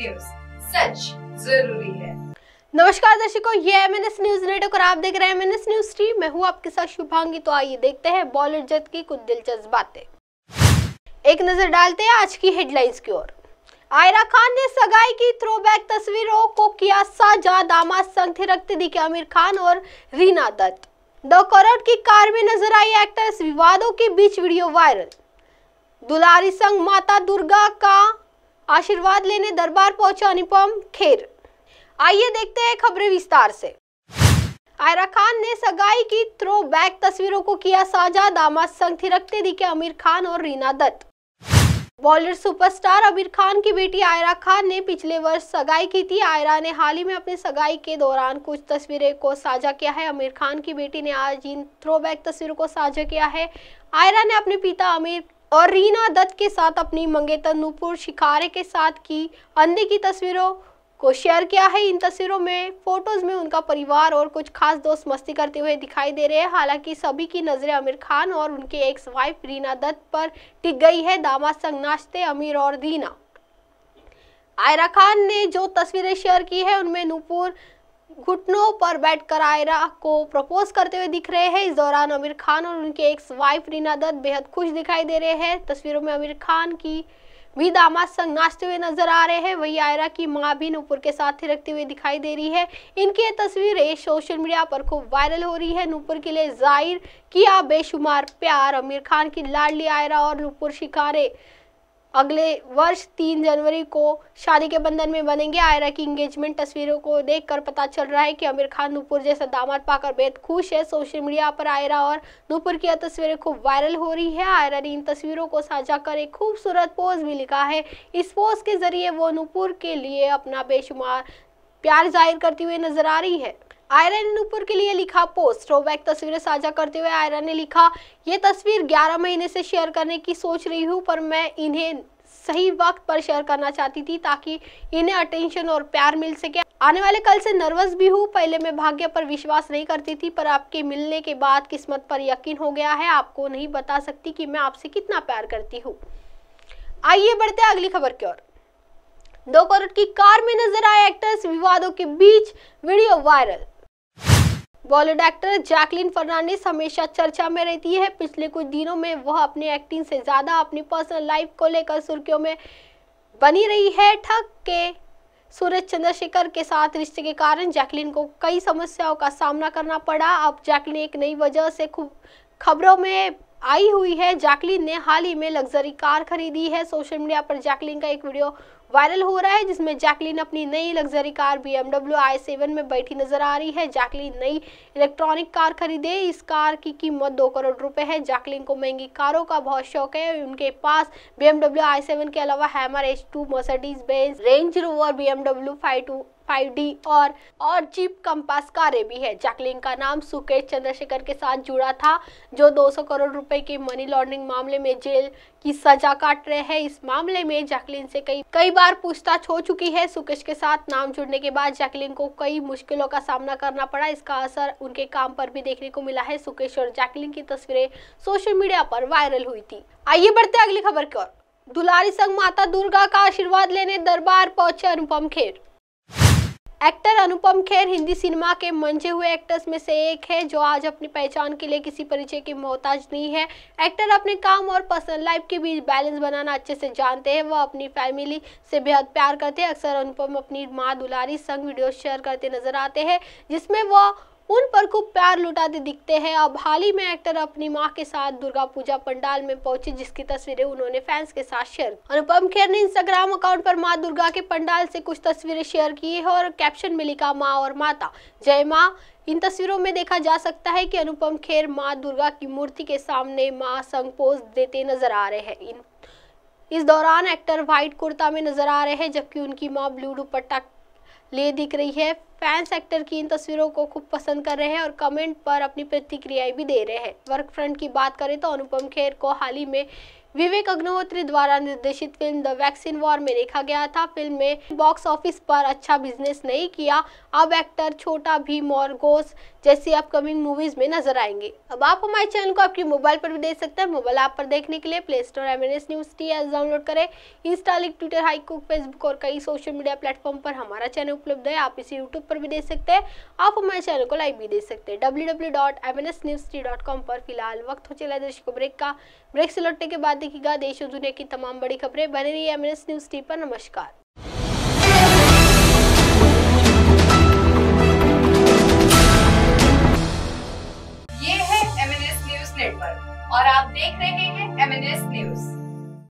news सच जरूरी है नमस्कार दर्शकों ये M N S news network और आप देख रहे हैं एम न्यूज टीम मैं हूँ आपके साथ शुभांगी तो आइए देखते हैं बॉलीवुड जगत की कुछ दिलचस्प बातें एक नजर डालते हैं आज की हेडलाइंस की ओर आयरा खान ने सगाई की थ्रोबैक तस्वीरों को किया साझा दामाद संग थे रखते दिखे आमिर खान और रीना दत्त द करोड़ की कार में नजर आई एक्ट्रेस विवादों के बीच वीडियो वायरल दुलारी संग माता दुर्गा का आशीर्वाद लेने दरबार पहुंचा अनुपम खेर आइए देखते हैं खबरें विस्तार से आयरा खान ने सगाई की थ्रो बैक तस्वीरों को किया साझा दामाद संग थिरकते दिखे आमिर खान और रीना दत्त बॉलीवुड सुपरस्टार आमिर खान की बेटी आयरा खान ने पिछले वर्ष सगाई की थी आयरा ने हाल ही में अपने सगाई के दौरान कुछ तस्वीरें को साझा किया है आमिर खान की बेटी ने आज इन थ्रो बैक तस्वीरों को साझा किया है आयरा ने अपने पिता आमिर और रीना दत्त के साथ अपनी मंगेतर नूपुर शिकारे के साथ की अंधे की तस्वीरों को शेयर किया है इन तस्वीरों में फोटोज में उनका परिवार और कुछ खास दोस्त मस्ती करते हुए दिखाई दे रहे हैं हालांकि सभी की नजरें आमिर खान और उनके एक्स वाइफ रीना दत्त पर टिक गई है दामाद संग नाश्ते अमीर और रीना आयरा खान ने जो तस्वीरें शेयर की है उनमें नूपुर घुटनों पर बैठकर आयरा को प्रपोज करते हुए दिख रहे हैं इस दौरान आमिर खान और उनके एक वाइफ रीना दत्त बेहद खुश दिखाई दे रहे हैं तस्वीरों में आमिर खान की भी दामाद संग नाचते हुए नजर आ रहे हैं वही आयरा की मां भी नूपुर के साथ ही रखती हुए दिखाई दे रही है इनकी ये तस्वीरें सोशल मीडिया पर खूब वायरल हो रही है नूपुर के लिए जाहिर किया बेशुमार प्यार आमिर खान की लाडली आयरा और नूपुर शिकारे अगले वर्ष तीन जनवरी को शादी के बंधन में बनेंगे आयरा की इंगेजमेंट तस्वीरों को देखकर पता चल रहा है कि आमिर खान नूपुर जैसा दामाद पाकर बेहद खुश है सोशल मीडिया पर आयरा और नूपुर की तस्वीरें खूब वायरल हो रही है आयरा ने इन तस्वीरों को साझा कर एक खूबसूरत पोज भी लिखा है इस पोज के जरिए वो नूपुर के लिए अपना बेशुमार प्यार जाहिर करती हुई नजर आ रही है आयरन नूपुर के लिए लिखा पोस्ट थ्रोबैक तस्वीरें साझा करते हुए आयरन ने लिखा ये तस्वीर 11 महीने से शेयर करने की सोच रही हूँ पर मैं इन्हें सही वक्त पर शेयर करना चाहती थी ताकि इन्हें अटेंशन और प्यार मिल सके आने वाले कल से नर्वस भी हूँ पहले मैं भाग्य पर विश्वास नहीं करती थी पर आपके मिलने के बाद किस्मत पर यकीन हो गया है आपको नहीं बता सकती कि मैं आपसे कितना प्यार करती हूँ आइए बढ़ते अगली खबर की ओर दो करोड़ की कार में नजर आए एक्टर्स विवादों के बीच video viral Bollywood actor Jacqueline Fernandez हमेशा चर्चा में रहती है पिछले कुछ दिनों में वह अपनी एक्टिंग से ज़्यादा अपनी पर्सनल लाइफ को लेकर सुर्खियों में बनी रही है ठग के सूरज चंद्रशेखर के साथ रिश्ते के कारण जैकलिन को कई समस्याओं का सामना करना पड़ा अब जैकलिन एक नई वजह से खूब खबरों में आई हुई है जैकलिन ने हाल ही में लग्जरी कार खरीदी है सोशल मीडिया पर जैकलिन का एक वीडियो वायरल हो रहा है जिसमें जैकलिन अपनी नई luxury car BMW I seven में बैठी नजर आ रही है जैकलिन नई इलेक्ट्रॉनिक कार खरीदे इस कार की कीमत दो करोड़ रुपए है जैकलिन को महंगी कारों का बहुत शौक है उनके पास बी एमडब्ल्यू आई सेवन के अलावा Hummer H two Mercedes Benz Range Rover BMW five two 5D और और जीप कंपास कार्य भी है जैकलिन का नाम सुकेश चंद्रशेखर के साथ जुड़ा था जो 200 करोड़ रुपए के मनी लॉन्ड्रिंग मामले में जेल की सजा काट रहे हैं इस मामले में जैकलिन से कई कई बार पूछताछ हो चुकी है सुकेश के साथ नाम जुड़ने के बाद जैकलिन को कई मुश्किलों का सामना करना पड़ा इसका असर उनके काम पर भी देखने को मिला है सुकेश और जैकलिन की तस्वीरें सोशल मीडिया पर वायरल हुई थी आइए बढ़ते अगली खबर की ओर दुलारी संघ माता दुर्गा का आशीर्वाद लेने दरबार पहुंचे अनुपम खेर एक्टर अनुपम खेर हिंदी सिनेमा के मंझे हुए एक्टर्स में से एक है जो आज अपनी पहचान के लिए किसी परिचय की मोहताज नहीं है एक्टर अपने काम और पर्सनल लाइफ के बीच बैलेंस बनाना अच्छे से जानते हैं वह अपनी फैमिली से बेहद प्यार करते हैं अक्सर अनुपम अपनी माँ दुलारी संग वीडियो शेयर करते नजर आते हैं जिसमें वह उन पर खूब प्यार लुटाते दिखते हैं अब हाल ही में एक्टर अपनी माँ के साथ दुर्गा पूजा पंडाल में पहुंचे जिसकी तस्वीरें उन्होंने फैंस के साथ शेयर अनुपम खेर ने इंस्टाग्राम अकाउंट पर माँ दुर्गा के पंडाल से कुछ तस्वीरें शेयर की है और कैप्शन में लिखा माँ और माता जय माँ इन तस्वीरों में देखा जा सकता है कि अनुपम खेर माँ दुर्गा की मूर्ति के सामने माँ संग पोज देते नजर आ रहे हैं इस दौरान एक्टर व्हाइट कुर्ता में नजर आ रहे हैं जबकि उनकी माँ ब्लू दुपट्टा ले दिख रही है फैंस एक्टर की इन तस्वीरों को खूब पसंद कर रहे हैं और कमेंट पर अपनी प्रतिक्रियाएं भी दे रहे हैं वर्क फ्रंट की बात करें तो अनुपम खेर को हाल ही में विवेक अग्निहोत्री द्वारा निर्देशित फिल्म द वैक्सीन वॉर में देखा गया था फिल्म में बॉक्स ऑफिस पर अच्छा बिजनेस नहीं किया अब एक्टर छोटा भीम और गोस जैसी अपकमिंग मूवीज में नजर आएंगे अब आप हमारे चैनल को आपके मोबाइल पर भी देख सकते हैं मोबाइल ऐप पर देखने के लिए play store M N S news T S download करें इंस्टा लिंक ट्विटर हाईकुक फेसबुक और कई सोशल मीडिया प्लेटफॉर्म पर हमारा चैनल उपलब्ध है आप इसे यूट्यूब पर भी देख सकते हैं आप हमारे चैनल को लाइव भी देख सकते हैं W W dot M N S news T dot com पर फिलहाल वक्त हो चला दर्शकों ब्रेक का ब्रेक से लौटने के बाद देखिएगा देश और दुनिया की तमाम बड़ी खबरें बने रही है एम एन न्यूज़ टीम पर नमस्कार